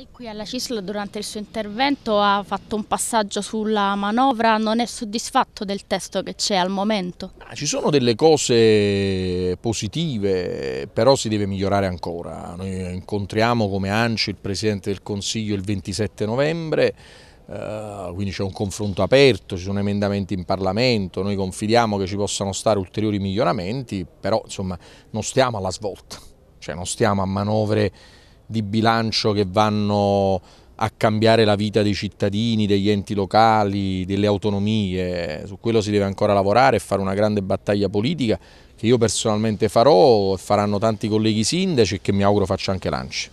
Lei qui alla Cisla durante il suo intervento ha fatto un passaggio sulla manovra, non è soddisfatto del testo che c'è al momento? Ci sono delle cose positive, però si deve migliorare ancora. Noi incontriamo come ANCI il Presidente del Consiglio il 27 novembre, Uh, quindi c'è un confronto aperto, ci sono emendamenti in Parlamento, noi confidiamo che ci possano stare ulteriori miglioramenti, però insomma non stiamo alla svolta, cioè non stiamo a manovre di bilancio che vanno a cambiare la vita dei cittadini, degli enti locali, delle autonomie, su quello si deve ancora lavorare e fare una grande battaglia politica che io personalmente farò e faranno tanti colleghi sindaci e che mi auguro faccia anche l'ANCI.